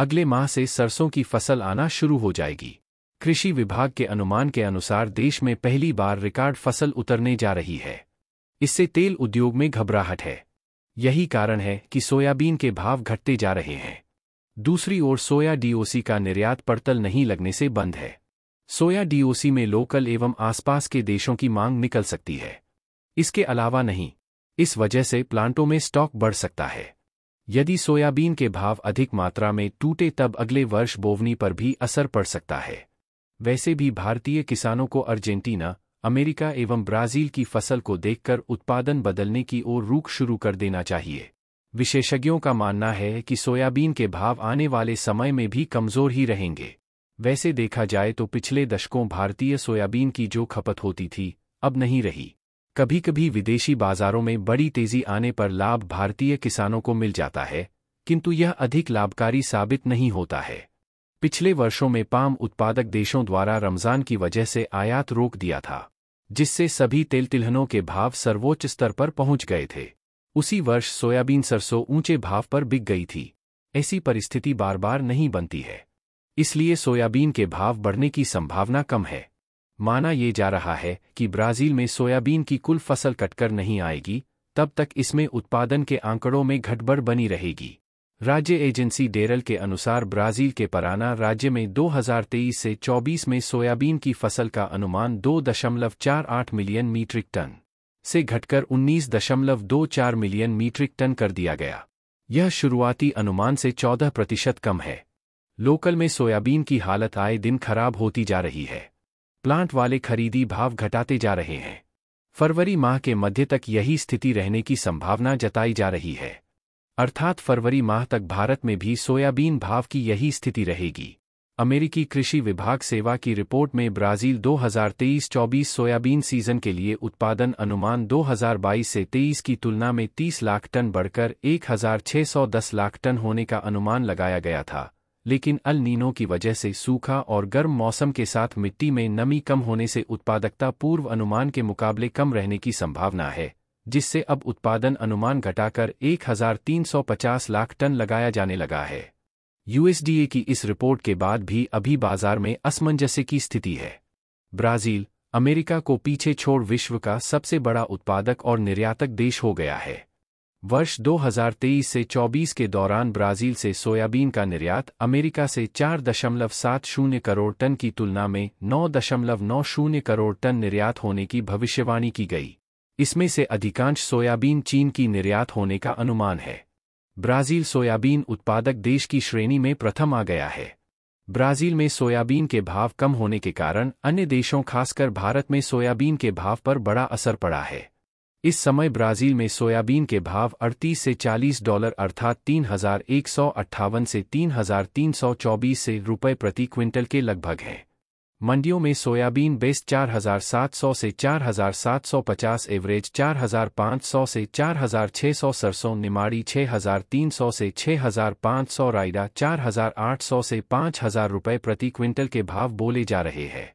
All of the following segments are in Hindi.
अगले माह से सरसों की फसल आना शुरू हो जाएगी कृषि विभाग के अनुमान के अनुसार देश में पहली बार रिकॉर्ड फसल उतरने जा रही है इससे तेल उद्योग में घबराहट है यही कारण है कि सोयाबीन के भाव घटते जा रहे हैं दूसरी ओर सोया डीओसी का निर्यात पड़तल नहीं लगने से बंद है सोया डीओसी में लोकल एवं आसपास के देशों की मांग निकल सकती है इसके अलावा नहीं इस वजह से प्लांटों में स्टॉक बढ़ सकता है यदि सोयाबीन के भाव अधिक मात्रा में टूटे तब अगले वर्ष बोवनी पर भी असर पड़ सकता है वैसे भी भारतीय किसानों को अर्जेंटीना अमेरिका एवं ब्राजील की फसल को देखकर उत्पादन बदलने की ओर रूख शुरू कर देना चाहिए विशेषज्ञों का मानना है कि सोयाबीन के भाव आने वाले समय में भी कमजोर ही रहेंगे वैसे देखा जाए तो पिछले दशकों भारतीय सोयाबीन की जो खपत होती थी अब नहीं रही कभी कभी विदेशी बाजारों में बड़ी तेजी आने पर लाभ भारतीय किसानों को मिल जाता है किंतु यह अधिक लाभकारी साबित नहीं होता है पिछले वर्षों में पाम उत्पादक देशों द्वारा रमजान की वजह से आयात रोक दिया था जिससे सभी तेल तिलहनों के भाव सर्वोच्च स्तर पर पहुंच गए थे उसी वर्ष सोयाबीन सरसों ऊंचे भाव पर बिक गई थी ऐसी परिस्थिति बार बार नहीं बनती है इसलिए सोयाबीन के भाव बढ़ने की संभावना कम है माना ये जा रहा है कि ब्राज़ील में सोयाबीन की कुल फसल कटकर नहीं आएगी तब तक इसमें उत्पादन के आंकड़ों में घटबड़ बनी रहेगी राज्य एजेंसी डेरल के अनुसार ब्राज़ील के पराना राज्य में 2023 से 24 में सोयाबीन की फसल का अनुमान 2.48 मिलियन मीट्रिक टन से घटकर 19.24 मिलियन मीट्रिक टन कर दिया गया यह शुरुआती अनुमान से 14 प्रतिशत कम है लोकल में सोयाबीन की हालत आए दिन खराब होती जा रही है प्लांट वाले खरीदी भाव घटाते जा रहे हैं फरवरी माह के मध्य तक यही स्थिति रहने की संभावना जताई जा रही है अर्थात फरवरी माह तक भारत में भी सोयाबीन भाव की यही स्थिति रहेगी अमेरिकी कृषि विभाग सेवा की रिपोर्ट में ब्राजील 2023-24 सोयाबीन सीजन के लिए उत्पादन अनुमान 2022 से 23 की तुलना में 30 लाख टन बढ़कर 1610 लाख टन होने का अनुमान लगाया गया था लेकिन अल नीनो की वजह से सूखा और गर्म मौसम के साथ मिट्टी में नमी कम होने से उत्पादकता पूर्व अनुमान के मुकाबले कम रहने की संभावना है जिससे अब उत्पादन अनुमान घटाकर 1,350 लाख टन लगाया जाने लगा है यूएसडीए की इस रिपोर्ट के बाद भी अभी बाजार में असमंजस्य की स्थिति है ब्राज़ील अमेरिका को पीछे छोड़ विश्व का सबसे बड़ा उत्पादक और निर्यातक देश हो गया है वर्ष 2023 से 24 के दौरान ब्राज़ील से सोयाबीन का निर्यात अमेरिका से 4.70 करोड़ टन की तुलना में 9.90 करोड़ टन निर्यात होने की भविष्यवाणी की गई इसमें से अधिकांश सोयाबीन चीन की निर्यात होने का अनुमान है ब्राज़ील सोयाबीन उत्पादक देश की श्रेणी में प्रथम आ गया है ब्राज़ील में सोयाबीन के भाव कम होने के कारण अन्य देशों खासकर भारत में सोयाबीन के भाव पर बड़ा असर पड़ा है इस समय ब्राजील में सोयाबीन के भाव 38 से 40 डॉलर अर्थात तीन हजार एक सौ अट्ठावन से तीन हजार तीन सौ चौबीस से रुपये प्रति क्विंटल के लगभग है मंडियों में सोयाबीन बेस 4,700 से 4,750 एवरेज 4,500 से 4,600 सरसों निमाड़ी 6,300 से 6,500 राइडा 4,800 से 5,000 रुपये प्रति क्विंटल के भाव बोले जा रहे हैं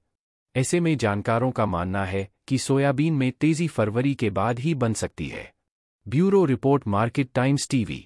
ऐसे में जानकारों का मानना है कि सोयाबीन में तेजी फरवरी के बाद ही बन सकती है bureau report market times TV